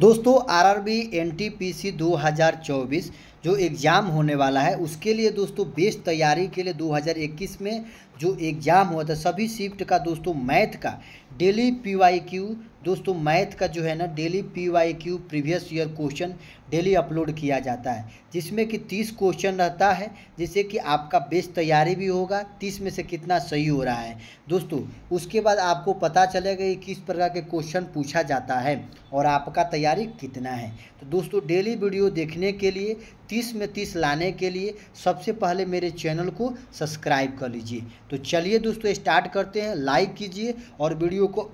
दोस्तों RRB NTPC 2024 जो exam होने वाला है उसके लिए दोस्तों बेस्ट तैयारी के लिए 2021 में जो एग्ज़ाम हुआ था सभी शिफ्ट का दोस्तों मैथ का डेली पी वाई क्यू दोस्तों मैथ का जो है ना daily P Y Q previous year question daily upload किया जाता है जिसमें कि तीस क्वेश्चन रहता है जिससे कि आपका बेस्ट तैयारी भी होगा तीस में से कितना सही हो रहा है दोस्तों उसके बाद आपको पता चलेगा कि किस प्रकार के क्वेश्चन पूछा जाता है और आपका तैयारी कितना है तो दोस्तों डेली वीडियो देखने के लिए तीस में तीस लाने के लिए सबसे पहले मेरे चैनल को सब्सक्राइब कर लीजिए तो चलिए दोस्तों स्टार्ट करते हैं लाइक कीजिए और वीडियो को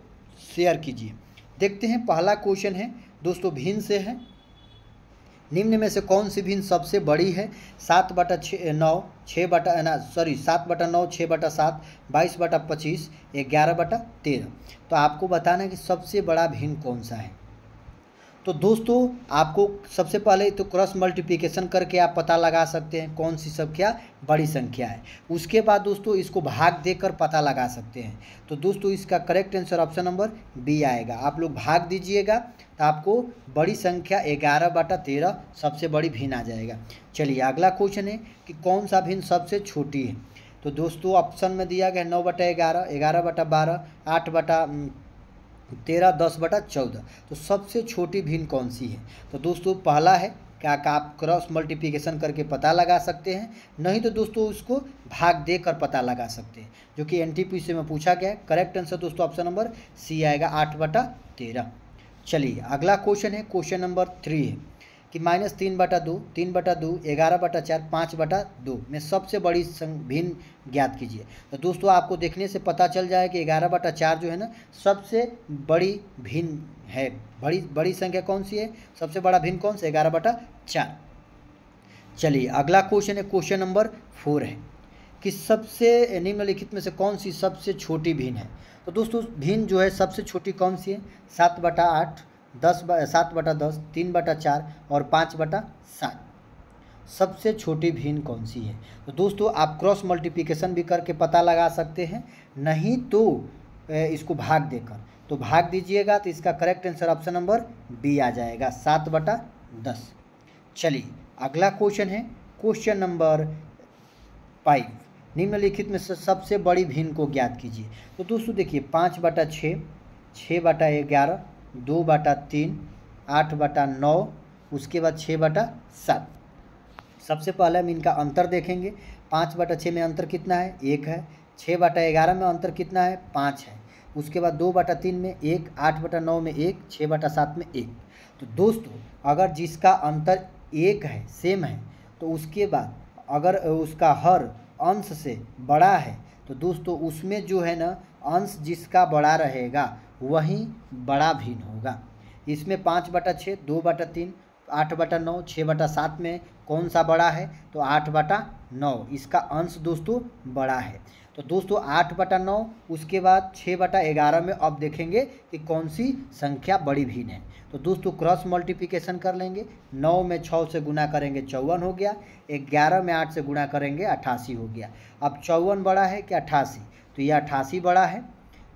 शेयर कीजिए देखते हैं पहला क्वेश्चन है दोस्तों भिन्न से है निम्न में से कौन सी भिन्न सबसे बड़ी है सात बटा छः नौ छः बटा ना सॉरी सात बटा नौ छः बटा सात बाईस बटा पच्चीस ग्यारह बटा तेरह तो आपको बताना है कि सबसे बड़ा भिन्न कौन सा है तो दोस्तों आपको सबसे पहले तो क्रॉस मल्टीप्लिकेशन करके आप पता लगा सकते हैं कौन सी संख्या बड़ी संख्या है उसके बाद दोस्तों इसको भाग देकर पता लगा सकते हैं तो दोस्तों इसका correct answer option number B आएगा आप लोग भाग दीजिएगा तो आपको बड़ी संख्या ग्यारह बटा तेरह सबसे बड़ी भिन्न आ जाएगा चलिए अगला क्वेश्चन है कि कौन सा भिन्न सबसे छोटी है तो दोस्तों ऑप्शन में दिया गया नौ बटा ग्यारह ग्यारह बटा बारह आठ बटा तेरह दस बटा चौदह तो सबसे छोटी भिन्न कौन सी है तो दोस्तों पहला है क्या का आप क्रॉस मल्टीप्लिकेशन करके पता लगा सकते हैं नहीं तो दोस्तों उसको भाग दे कर पता लगा सकते हैं जो कि एन से में पूछा गया है करेक्ट आंसर दोस्तों ऑप्शन नंबर सी आएगा आठ बटा तेरह चलिए अगला क्वेश्चन है क्वेश्चन नंबर थ्री है कि माइनस तीन बटा दो तीन बटा दो ग्यारह बटा चार पाँच बटा दो में सबसे बड़ी संग भिन्न ज्ञात कीजिए तो दोस्तों आपको देखने से पता चल जाए कि ग्यारह बटा चार जो है ना सबसे बड़ी भिन्न है बड़ी बड़ी संख्या कौन सी है सबसे बड़ा भिन्न कौन सा ग्यारह बटा चार चलिए अगला क्वेश्चन है क्वेश्चन नंबर फोर है कि सबसे निम्नलिखित में से कौन सी सबसे छोटी भिन्न है तो दोस्तों भिन्न जो है सबसे छोटी कौन सी है सात बटा आठ दस सात बटा दस तीन बटा चार और पाँच बटा सात सबसे छोटी भिन्न कौन सी है तो दोस्तों आप क्रॉस मल्टीप्लिकेशन भी करके पता लगा सकते हैं नहीं तो इसको भाग देकर तो भाग दीजिएगा तो इसका correct answer option number B आ जाएगा सात बटा दस चलिए अगला क्वेश्चन है क्वेश्चन नंबर फाइव निम्नलिखित में से सबसे बड़ी भिन्न को ज्ञात कीजिए तो दोस्तों देखिए पाँच बटा छः छः बटा ग्यारह दो बटा तीन आठ बटा नौ उसके बाद छः बटा सात सबसे पहले हम इनका अंतर देखेंगे पाँच बटा छः में अंतर कितना है एक है छः बटा ग्यारह में अंतर कितना है पाँच है उसके बाद दो बटा तीन में एक आठ बटा नौ में एक छः बटा सात में एक तो दोस्तों अगर जिसका अंतर एक है सेम है तो उसके बाद अगर उसका हर अंश से बड़ा है तो दोस्तों उसमें जो है ना अंश जिसका बड़ा रहेगा वहीं बड़ा भिन्न होगा इसमें पाँच बटा छः दो बटा तीन आठ बटा नौ छः बटा सात में कौन सा बड़ा है तो आठ बटा नौ इसका अंश दोस्तों बड़ा है तो दोस्तों आठ बटा नौ उसके बाद छः बटा ग्यारह में अब देखेंगे कि कौन सी संख्या बड़ी भिन्न है तो दोस्तों क्रॉस मल्टीप्लिकेशन कर लेंगे नौ में छः से गुना करेंगे चौवन हो गया ग्यारह में आठ से गुना करेंगे अट्ठासी हो गया अब चौवन बड़ा है कि अट्ठासी तो ये अट्ठासी बड़ा है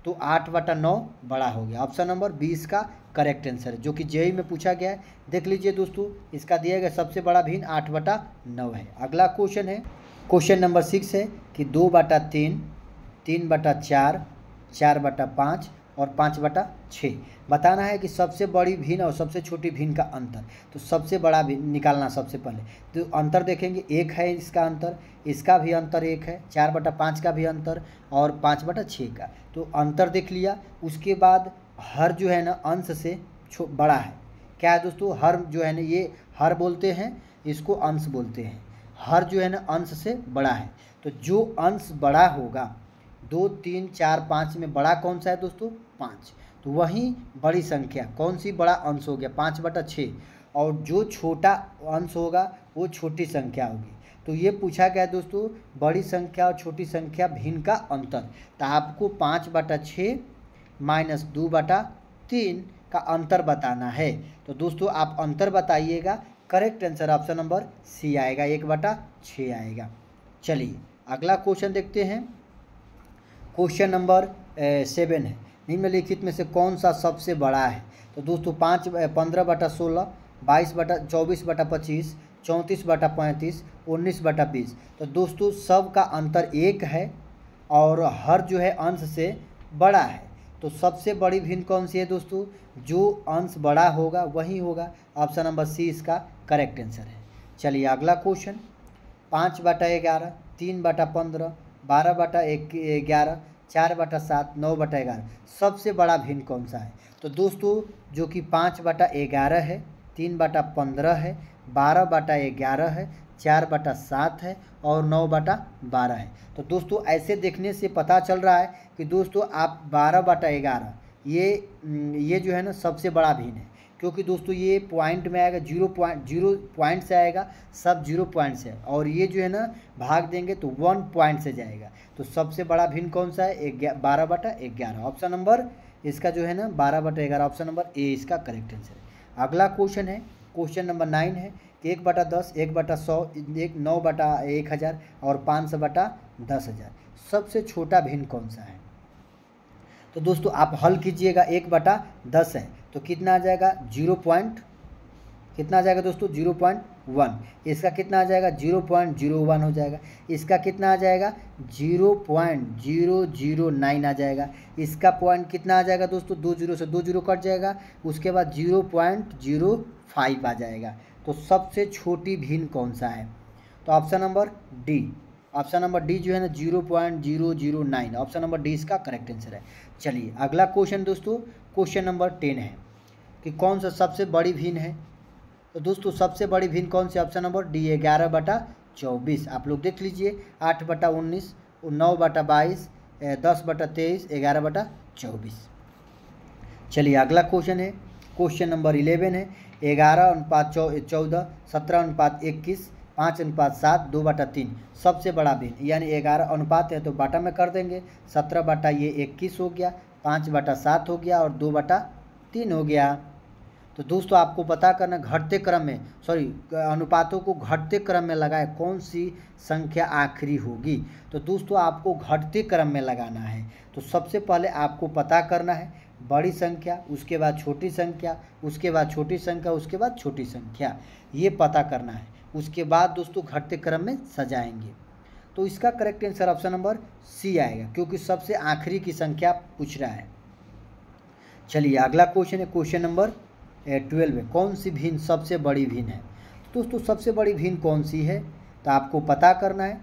तो आठ बटा नौ बड़ा हो गया ऑप्शन नंबर बीस का करेक्ट आंसर है जो कि जेई e में पूछा गया है देख लीजिए दोस्तों इसका दिया गया सबसे बड़ा भिन्न आठ बटा नौ है अगला क्वेश्चन है क्वेश्चन नंबर सिक्स है कि दो बटा तीन तीन बटा चार चार बटा पाँच और पाँच बटा छः बताना है कि सबसे बड़ी भिन्न और सबसे छोटी भिन्न का अंतर तो सबसे बड़ा भी निकालना सबसे पहले तो अंतर देखेंगे एक है इसका अंतर इसका भी अंतर एक है चार बटा पाँच का भी अंतर और पाँच बटा छः का तो अंतर देख लिया उसके बाद हर जो है ना अंश से बड़ा है क्या है दोस्तों हर जो है ना ये हर बोलते हैं इसको अंश बोलते हैं हर जो है ना अंश से बड़ा है तो जो अंश बड़ा होगा दो तीन चार पाँच में बड़ा कौन सा है दोस्तों पाँच तो वहीं बड़ी संख्या कौन सी बड़ा अंश हो गया पाँच बटा छः और जो छोटा अंश होगा वो छोटी संख्या होगी तो ये पूछा गया दोस्तों बड़ी संख्या और छोटी संख्या भिन्न का अंतर तो आपको पाँच बटा छः माइनस दो बटा तीन का अंतर बताना है तो दोस्तों आप अंतर बताइएगा correct answer option number C आएगा एक बटा छः आएगा चलिए अगला क्वेश्चन देखते हैं क्वेश्चन नंबर सेवन है निम्नलिखित में से कौन सा सबसे बड़ा है तो दोस्तों पाँच पंद्रह बटा सोलह बाईस बटा चौबीस बटा पच्चीस चौंतीस बटा पैंतीस उन्नीस बटा बीस तो दोस्तों सब का अंतर एक है और हर जो है अंश से बड़ा है तो सबसे बड़ी भिन्न कौन सी है दोस्तों जो अंश बड़ा होगा वही होगा ऑप्शन नंबर सी इसका करेक्ट आंसर है चलिए अगला क्वेश्चन पाँच बटा ग्यारह तीन बटा पंद्रह बारह बटा एक ग्यारह चार बटा सात नौ बटा ग्यारह सबसे बड़ा भिन्न कौन सा है तो दोस्तों जो कि पाँच बटा ग्यारह है तीन बटा पंद्रह है बारह बटा ग्यारह है चार बटा सात है और नौ बटा बारह है तो दोस्तों ऐसे देखने से पता चल रहा है कि दोस्तों आप बारह बटा ग्यारह ये ये जो है ना सबसे बड़ा भिन्न है क्योंकि दोस्तों ये पॉइंट में आएगा जीरो पॉइंट जीरो पॉइंट से आएगा सब जीरो पॉइंट से और ये जो है ना भाग देंगे तो वन पॉइंट से जाएगा तो सबसे बड़ा भिन्न कौन सा है एक बारह बटा ग्यारह ऑप्शन नंबर इसका जो है ना बारह बटा ग्यारह ऑप्शन नंबर ए इसका करेक्ट आंसर है अगला क्वेश्चन है क्वेश्चन नंबर नाइन है कि एक बटा दस एक बटा सौ एक नौ बटा एक हज़ार और पाँच सौ बटा दस हज़ार सबसे छोटा भिन्न कौन सा है तो दोस्तों आप हल कीजिएगा एक बटा दस है तो कितना आ जाएगा जीरो पॉइंट कितना आ जाएगा दोस्तों जीरो पॉइंट वन इसका कितना आ जाएगा जीरो पॉइंट जीरो वन हो जाएगा इसका कितना आ जाएगा zero point zero zero nine आ जाएगा इसका पॉइंट कितना आ जाएगा दोस्तों दो जीरो से दो जीरो कट जाएगा उसके बाद जीरो पॉइंट जीरो फाइव आ जाएगा तो सबसे छोटी भिन्न कौन सा है तो option number D option number D जो है ना zero point zero zero nine option number D इसका करेक्ट आंसर है चलिए अगला क्वेश्चन दोस्तों क्वेश्चन नंबर टेन है कि कौन सा सबसे बड़ी भिन्न है तो दोस्तों सबसे बड़ी भिन्न कौन सी ऑप्शन नंबर डी है ग्यारह बटा चौबीस आप लोग देख लीजिए आठ बटा उन्नीस नौ बटा बाईस दस बटा तेईस ग्यारह बटा चौबीस चलिए अगला क्वेश्चन है क्वेश्चन नंबर इलेवन है ग्यारह अनुपात चौ चौदह सत्रह अनुपात इक्कीस पाँच अनुपात सात दो बटा तीन सबसे बड़ा भिन्न यानी ग्यारह अनुपात है तो बाटा में कर देंगे सत्रह बटा ये इक्कीस हो गया पाँच बटा सात हो गया और दो बटा तीन हो गया तो दोस्तों आपको पता करना घटते क्रम में सॉरी अनुपातों को घटते क्रम में लगाए कौन सी संख्या आखिरी होगी तो दोस्तों आपको घटते क्रम में लगाना है तो सबसे पहले आपको पता करना है बड़ी संख्या उसके बाद छोटी संख्या उसके बाद छोटी संख्या उसके बाद छोटी संख्या ये पता करना है उसके बाद दोस्तों घटते क्रम में सजाएंगे तो इसका correct answer option number C आएगा क्योंकि सबसे आखिरी की संख्या पूछ रहा है चलिए अगला क्वेश्चन है क्वेश्चन नंबर ट्वेल्व में कौन सी भिन्न सबसे बड़ी भिन्न है दोस्तों सबसे बड़ी भिन्न कौन सी है तो आपको पता करना है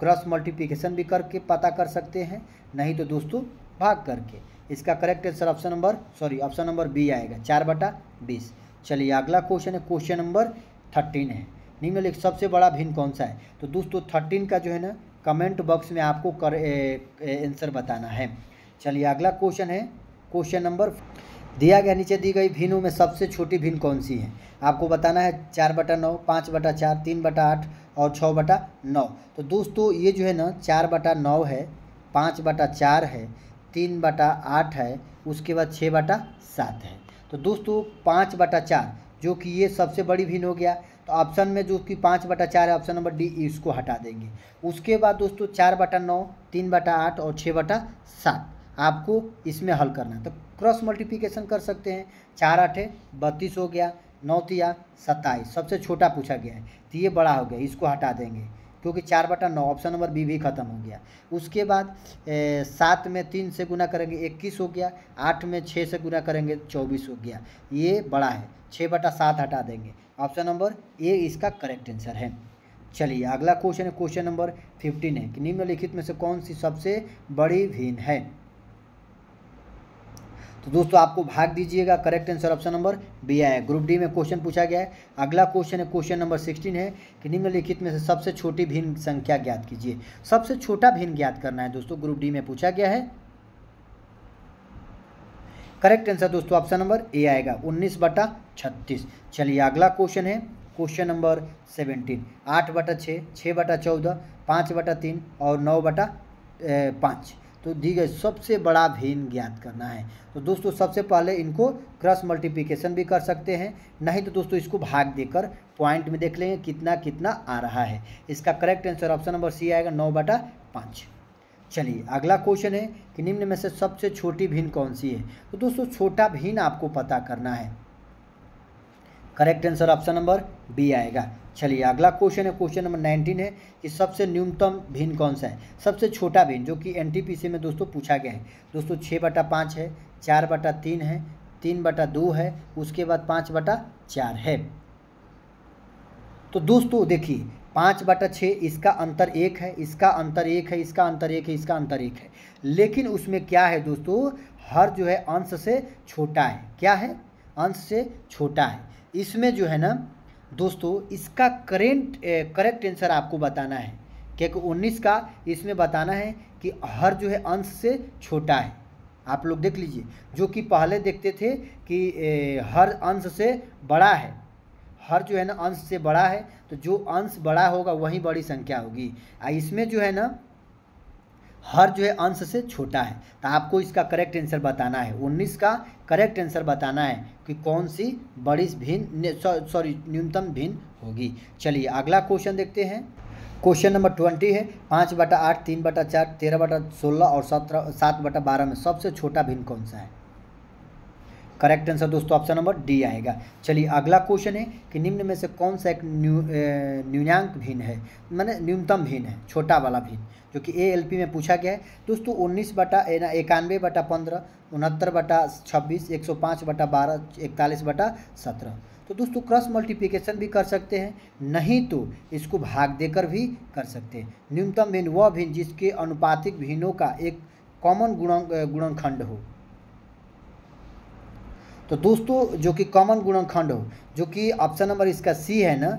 क्रॉस मल्टीप्लिकेशन भी करके पता कर सकते हैं नहीं तो दोस्तों भाग करके इसका correct answer option number sorry option number B आएगा चार बटा बीस चलिए अगला क्वेश्चन है क्वेश्चन नंबर थर्टीन है निम्नलिखित सबसे बड़ा भिन्न कौन सा है तो दोस्तों थर्टीन का जो है ना कमेंट बॉक्स में आपको कर आंसर बताना है चलिए अगला क्वेश्चन है क्वेश्चन नंबर दिया गया नीचे दी गई भिनों में सबसे छोटी भिन्न कौन सी है आपको बताना है चार बटा नौ पाँच बटा चार तीन बटा आठ और छः बटा नौ तो दोस्तों ये जो है ना चार बटा नौ है पाँच बटा चार है तीन बटा आठ है उसके बाद छः बटा सात है तो दोस्तों पाँच बटा चार जो कि ये सबसे बड़ी भिन्न हो गया तो ऑप्शन में जो कि पाँच बटा चार है ऑप्शन नंबर डी इसको हटा देंगे उसके बाद दोस्तों चार बटा नौ तीन बटा आठ और छः बटा सात आपको इसमें हल करना है तो क्रॉस मल्टीप्लिकेशन कर सकते हैं चार आठे बत्तीस हो गया नौ तिया सत्ताईस सबसे छोटा पूछा गया है तो ये बड़ा हो गया इसको हटा देंगे क्योंकि चार बटा नौ ऑप्शन नंबर बी भी खत्म हो गया उसके बाद सात में तीन से गुना करेंगे इक्कीस हो गया आठ में छः से गुना करेंगे चौबीस हो गया ये बड़ा है छः बटा सात हटा देंगे ऑप्शन नंबर ए इसका करेक्ट आंसर है चलिए अगला क्वेश्चन है क्वेश्चन नंबर फिफ्टीन है कि निम्नलिखित में से कौन सी सबसे बड़ी भीन है तो दोस्तों आपको भाग दीजिएगा correct answer option number B आया ग्रुप डी में क्वेश्चन पूछा गया है अगला क्वेश्चन है क्वेश्चन नंबर सिक्सटीन है कि निम्नलिखित में से सबसे छोटी भिन्न संख्या ज्ञात कीजिए सबसे छोटा भिन्न ज्ञात करना है दोस्तों ग्रुप डी में पूछा गया है करेक्ट आंसर दोस्तों ऑप्शन नंबर ए आएगा उन्नीस बटा छत्तीस चलिए अगला क्वेश्चन है क्वेश्चन नंबर सेवेंटीन आठ बटा छः छः बटा चौदह पाँच बटा तीन और नौ बटा पाँच तो दी गई सबसे बड़ा भिन्न ज्ञात करना है तो दोस्तों सबसे पहले इनको क्रॉस मल्टीप्लिकेशन भी कर सकते हैं नहीं तो दोस्तों इसको भाग देकर पॉइंट में देख लेंगे कितना कितना आ रहा है इसका correct answer option number C आएगा नौ बटा पाँच चलिए अगला क्वेश्चन है कि निम्न में से सबसे छोटी भिन्न कौन सी है तो दोस्तों छोटा भिन्न आपको पता करना है correct answer option number B आएगा चलिए अगला क्वेश्चन है क्वेश्चन नंबर नाइनटीन है कि सबसे न्यूनतम भिन्न कौन सा है सबसे छोटा भिन्न जो कि एनटीपीसी में दोस्तों पूछा गया है दोस्तों छः बटा पाँच है चार बटा तीन है तीन बटा दो है उसके बाद पाँच बटा चार है तो दोस्तों देखिए पाँच बटा छः इसका अंतर एक है इसका अंतर एक है इसका अंतर एक है इसका अंतर एक है लेकिन उसमें क्या है दोस्तों हर जो है अंश से छोटा है क्या है अंश से छोटा है इसमें जो है ना दोस्तों इसका करेंट करेक्ट आंसर आपको बताना है क्योंकि उन्नीस का इसमें बताना है कि हर जो है अंश से छोटा है आप लोग देख लीजिए जो कि पहले देखते थे कि ए, हर अंश से बड़ा है हर जो है ना अंश से बड़ा है तो जो अंश बड़ा होगा वही बड़ी संख्या होगी इसमें जो है ना हर जो है अंश से छोटा है तो आपको इसका करेक्ट आंसर बताना है उन्नीस का करेक्ट आंसर बताना है कि कौन सी बड़ी भिन्न सॉरी न्यूनतम भिन्न होगी चलिए अगला क्वेश्चन देखते हैं क्वेश्चन नंबर ट्वेंटी है पाँच बटा आठ तीन बटा चार तेरह बटा सोलह और सत्रह सात बटा बारह में सबसे छोटा भिन्न कौन सा है करेक्ट आंसर दोस्तों ऑप्शन नंबर डी आएगा चलिए अगला क्वेश्चन है कि निम्न में से कौन सा एक न्यूनांक भिन्न है मैंने न्यूनतम भिन्न है छोटा वाला भिन्न जो कि ए एल पी में पूछा गया है दोस्तों उन्नीस बटा इक्यानवे बटा पंद्रह उनहत्तर बटा छब्बीस एक सौ पाँच बटा बारह इकतालीस बटा सत्रह तो दोस्तों क्रॉस मल्टीप्लिकेशन भी कर सकते हैं नहीं तो इसको भाग देकर भी कर सकते हैं न्यूनतम भिन्न वह भिन्न जिसके अनुपातिक भिन्नों का एक कॉमन गुणन गुणनखंड हो तो दोस्तों जो कि कॉमन गुणनखंड हो जो कि ऑप्शन नंबर इसका सी है ना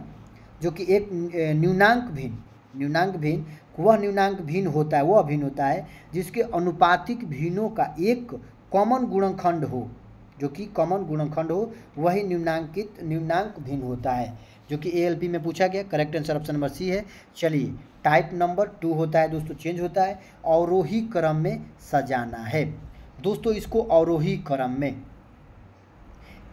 जो कि एक न्यूनांक भिन्न न्यूनांक भिन्न वह न्यूनांक भिन्न होता है वह भिन्न होता है जिसके अनुपातिक भिन्नों का एक कॉमन गुणनखंड हो जो कि कॉमन गुणनखंड हो वही निम्नांकित निम्नांक भिन्न होता है जो कि एएलपी में पूछा गया correct answer option number C है चलिए टाइप नंबर टू होता है दोस्तों चेंज होता है अवरोही क्रम में सजाना है दोस्तों इसको अवरोही क्रम में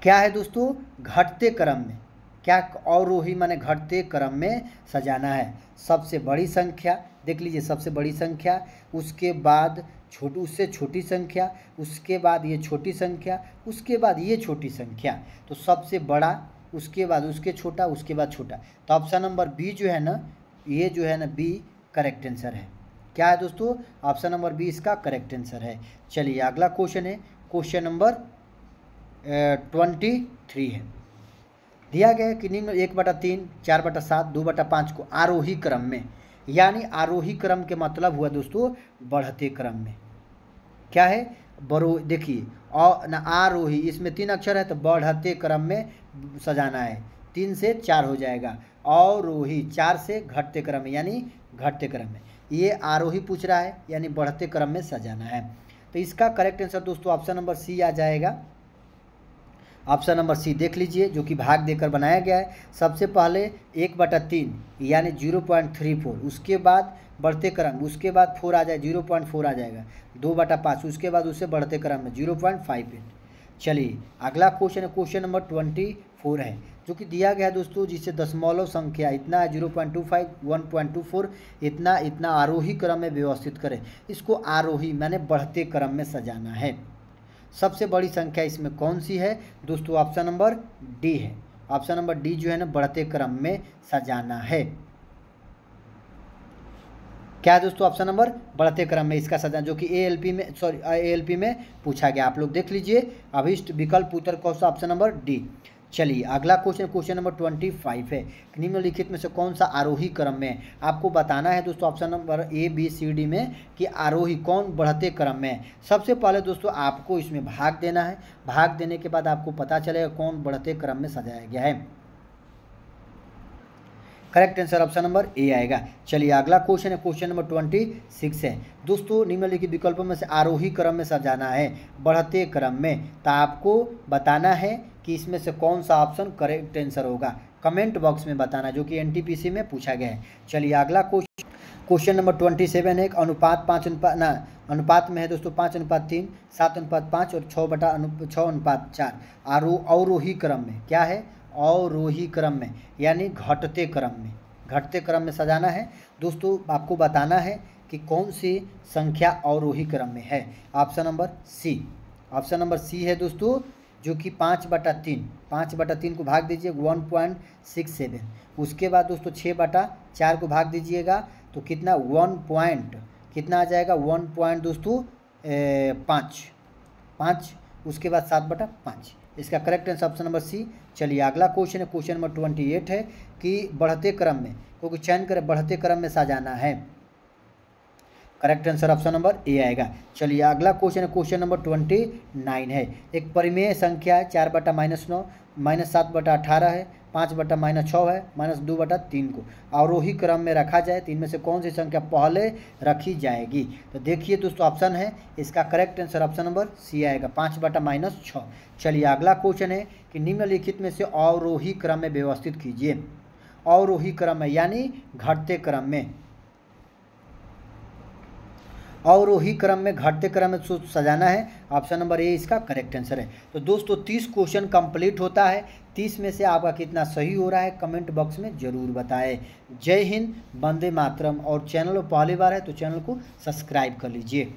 क्या है दोस्तों घटते क्रम में क्या अवरोही माने घटते क्रम में सजाना है सबसे बड़ी संख्या देख लीजिए सबसे बड़ी संख्या उसके बाद छोट उससे छोटी संख्या उसके बाद ये छोटी संख्या उसके बाद ये छोटी संख्या तो सबसे बड़ा उसके बाद उसके छोटा उसके बाद छोटा तो ऑप्शन नंबर बी जो है ना ये जो है ना बी करेक्ट आंसर है क्या है दोस्तों ऑप्शन नंबर बी इसका करेक्ट आंसर है चलिए अगला क्वेश्चन है क्वेश्चन नंबर ट्वेंटी थ्री है दिया गया कि निम्न एक बटा तीन चार बटा सात दो बटा पाँच को आरोही क्रम में यानी आरोही क्रम के मतलब हुआ दोस्तों बढ़ते क्रम में क्या है बरो देखिए और न आरोही इसमें तीन अक्षर है तो बढ़ते क्रम में सजाना है तीन से चार हो जाएगा और रोही चार से घटते क्रम में यानी घटते क्रम में ये आरोही पूछ रहा है यानी बढ़ते क्रम में सजाना है तो इसका करेक्ट आंसर दोस्तों ऑप्शन नंबर सी आ जाएगा ऑप्शन नंबर सी देख लीजिए जो कि भाग देकर बनाया गया है सबसे पहले एक बटा तीन यानी जीरो पॉइंट थ्री फोर उसके बाद बढ़ते क्रम उसके बाद फोर आ जाए जीरो पॉइंट फोर आ जाएगा दो बटा पाँच उसके बाद उससे बढ़ते क्रम में जीरो पॉइंट फाइव एट चलिए अगला क्वेश्चन है क्वेश्चन नंबर ट्वेंटी फोर है जो कि दिया गया है दोस्तों जिससे दशमलव संख्या इतना है zero point two five one point two four इतना इतना आरोही क्रम में व्यवस्थित करें इसको आरोही मैंने बढ़ते क्रम में सजाना है सबसे बड़ी संख्या इसमें कौन सी है दोस्तों ऑप्शन नंबर डी है ऑप्शन नंबर डी जो है ना बढ़ते क्रम में सजाना है क्या है दोस्तों ऑप्शन नंबर बढ़ते क्रम में इसका सजा जो कि ए में सॉरी ए में पूछा गया आप लोग देख लीजिए अभिष्ट विकल्प उत्तर कौन सा ऑप्शन नंबर डी चलिए अगला question question number twenty five है निम्नलिखित में से कौन सा आरोही क्रम में आपको बताना है दोस्तों option number A B C D में कि आरोही कौन बढ़ते क्रम में सबसे पहले दोस्तों आपको इसमें भाग देना है भाग देने के बाद आपको पता चलेगा कौन बढ़ते क्रम में सजाया गया है correct answer option number A आएगा चलिए अगला क्वेश्चन है क्वेश्चन नंबर ट्वेंटी सिक्स है दोस्तों निम्नलिखित विकल्पों में से आरोही क्रम में सजाना है बढ़ते क्रम में तो आपको बताना है कि इसमें से कौन सा ऑप्शन करेक्ट आंसर होगा कमेंट बॉक्स में बताना जो कि एन में पूछा गया है चलिए अगला question question number twenty seven है अनुपात पाँच अनुपात ना अनुपात में है दोस्तों पाँच अनुपात तीन सात अनुपात पाँच और छः बटा अनु छः अनुपात चार आरो अवरोही क्रम में क्या है अवरोही क्रम में यानी घटते क्रम में घटते क्रम में सजाना है दोस्तों आपको बताना है कि कौन सी संख्या अवरोही क्रम में है option number C option number C है दोस्तों जो कि पाँच बटा तीन पाँच बटा तीन को भाग दीजिए वन पॉइंट सिक्स सेवन उसके बाद दोस्तों छः बटा चार को भाग दीजिएगा तो कितना वन पॉइंट कितना आ जाएगा वन पॉइंट दोस्तों पाँच पाँच उसके बाद सात बटा पाँच इसका correct answer option number C चलिए अगला क्वेश्चन है क्वेश्चन नंबर ट्वेंटी एट है कि बढ़ते क्रम में क्योंकि चयन करें बढ़ते क्रम में सजाना है correct answer option number A आएगा चलिए अगला क्वेश्चन है क्वेश्चन नंबर ट्वेंटी नाइन है एक परिमेय संख्या है चार बटा माइनस नौ माइनस सात बटा अठारह है पाँच बटा माइनस छः है माइनस दो बटा तीन को आरोही क्रम में रखा जाए तीन तो में से कौन सी संख्या पहले रखी जाएगी तो देखिए दोस्तों ऑप्शन है इसका correct answer option number C आएगा पाँच बटा माइनस छः चलिए अगला क्वेश्चन है कि निम्नलिखित में से अवरोही क्रम में व्यवस्थित कीजिए अवरोही क्रम में यानी घटते क्रम में और वही क्रम में घटते क्रम में सजाना है ऑप्शन नंबर ए इसका करेक्ट आंसर है तो दोस्तों तीस क्वेश्चन कंप्लीट होता है तीस में से आपका कितना सही हो रहा है कमेंट बॉक्स में ज़रूर बताएं जय हिंद बंदे मातरम और चैनल पहली बार है तो चैनल को सब्सक्राइब कर लीजिए